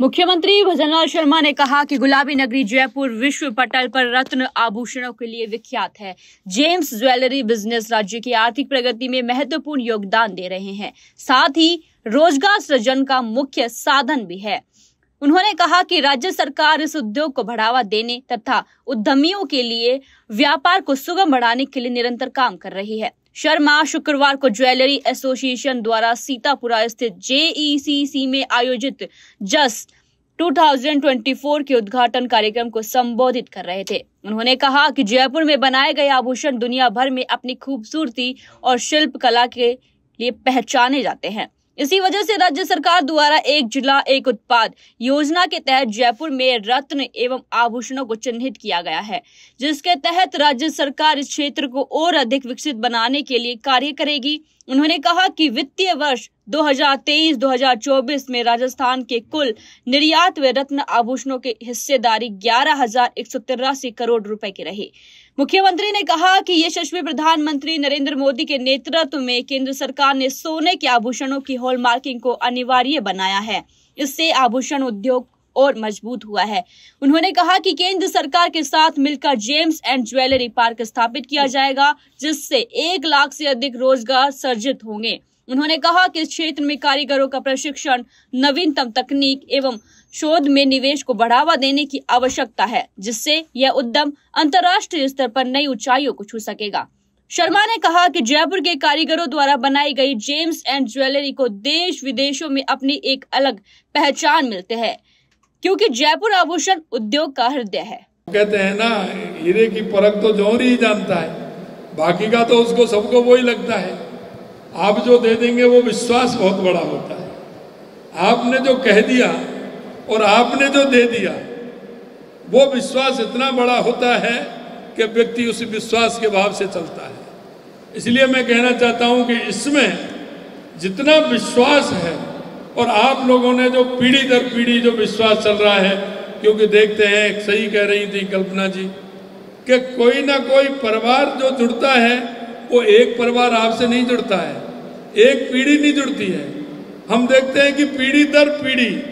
मुख्यमंत्री भजनलाल शर्मा ने कहा कि गुलाबी नगरी जयपुर विश्व पटल पर रत्न आभूषणों के लिए विख्यात है जेम्स ज्वेलरी बिजनेस राज्य की आर्थिक प्रगति में महत्वपूर्ण योगदान दे रहे हैं साथ ही रोजगार सृजन का मुख्य साधन भी है उन्होंने कहा कि राज्य सरकार इस उद्योग को बढ़ावा देने तथा उद्यमियों के लिए व्यापार को सुगम बढ़ाने के लिए निरंतर काम कर रही है शर्मा शुक्रवार को ज्वेलरी एसोसिएशन द्वारा सीतापुरा स्थित जेईसीसी में आयोजित जस्ट 2024 के उद्घाटन कार्यक्रम को संबोधित कर रहे थे उन्होंने कहा कि जयपुर में बनाए गए आभूषण दुनिया भर में अपनी खूबसूरती और शिल्प कला के लिए पहचाने जाते हैं इसी वजह से राज्य सरकार द्वारा एक जिला एक उत्पाद योजना के तहत जयपुर में रत्न एवं आभूषणों को चिन्हित किया गया है जिसके तहत राज्य सरकार इस क्षेत्र को और अधिक विकसित बनाने के लिए कार्य करेगी उन्होंने कहा कि वित्तीय वर्ष 2023-2024 में राजस्थान के कुल निर्यात व रत्न आभूषणों की हिस्सेदारी ग्यारह करोड़ रुपए की रही मुख्यमंत्री ने कहा कि यशस्वी प्रधानमंत्री नरेंद्र मोदी के नेतृत्व में केंद्र सरकार ने सोने के आभूषणों की हॉलमार्किंग को अनिवार्य बनाया है इससे आभूषण उद्योग और मजबूत हुआ है उन्होंने कहा कि केंद्र सरकार के साथ मिलकर जेम्स एंड ज्वेलरी पार्क स्थापित किया जाएगा जिससे एक लाख से अधिक रोजगार सर्जित होंगे उन्होंने कहा कि इस क्षेत्र में कारीगरों का प्रशिक्षण नवीनतम तकनीक एवं शोध में निवेश को बढ़ावा देने की आवश्यकता है जिससे यह उद्यम अंतर्राष्ट्रीय स्तर पर नई ऊंचाइयों को छू सकेगा शर्मा ने कहा कि जयपुर के कारीगरों द्वारा बनाई गई जेम्स एंड ज्वेलरी को देश विदेशों में अपनी एक अलग पहचान मिलते है क्योंकि जयपुर आभूषण उद्योग का हृदय है कहते हैं ना हीरे की परख तो जोहरी ही जानता है बाकी का तो उसको सबको वही लगता है आप जो दे देंगे वो विश्वास बहुत बड़ा होता है आपने जो कह दिया और आपने जो दे दिया वो विश्वास इतना बड़ा होता है कि व्यक्ति उस विश्वास के भाव से चलता है इसलिए मैं कहना चाहता हूं कि इसमें जितना विश्वास है और आप लोगों ने जो पीढ़ी दर पीढ़ी जो विश्वास चल रहा है क्योंकि देखते हैं सही कह रही थी कल्पना जी कि कोई ना कोई परिवार जो जुड़ता है वो एक परिवार आपसे नहीं जुड़ता है एक पीढ़ी नहीं जुड़ती है हम देखते हैं कि पीढ़ी दर पीढ़ी